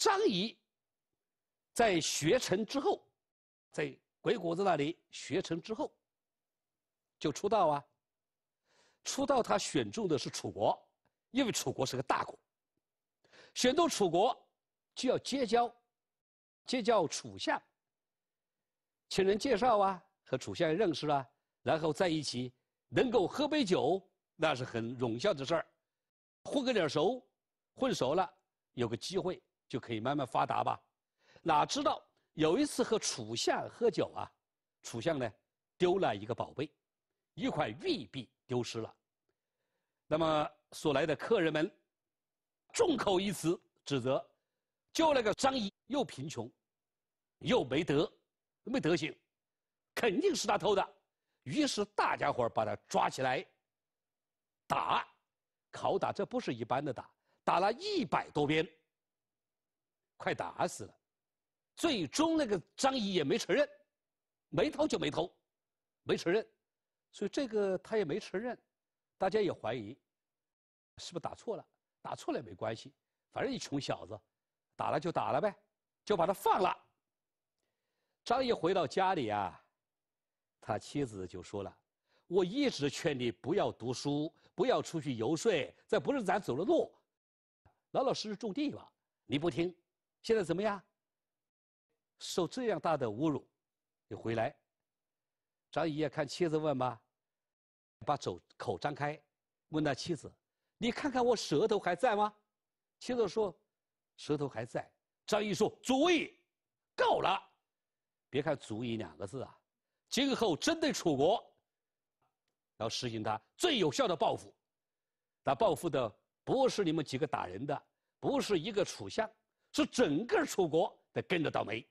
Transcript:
张仪在学成之后，在鬼谷子那里学成之后，就出道啊。出道他选中的是楚国，因为楚国是个大国。选中楚国，就要结交，结交楚相。请人介绍啊，和楚相认识啊，然后在一起能够喝杯酒，那是很荣耀的事儿，混个脸熟，混熟了有个机会。就可以慢慢发达吧，哪知道有一次和楚相喝酒啊，楚相呢丢了一个宝贝，一块玉璧丢失了。那么所来的客人们众口一词指责，就那个张仪又贫穷，又没德，没德行，肯定是他偷的。于是大家伙把他抓起来打，拷打，这不是一般的打，打了一百多鞭。快打死了，最终那个张仪也没承认，没偷就没偷，没承认，所以这个他也没承认，大家也怀疑，是不是打错了？打错了也没关系，反正一穷小子，打了就打了呗，就把他放了。张仪回到家里啊，他妻子就说了：“我一直劝你不要读书，不要出去游说，这不是咱走的路，老老实实种地吧。”你不听。现在怎么样？受这样大的侮辱，你回来，张仪看妻子问吧，把口张开，问他妻子：“你看看我舌头还在吗？”妻子说：“舌头还在。”张仪说：“足矣，够了。”别看“足矣”两个字啊，今后针对楚国，要实行他最有效的报复。他报复的不是你们几个打人的，不是一个楚相。是整个楚国得跟着倒霉。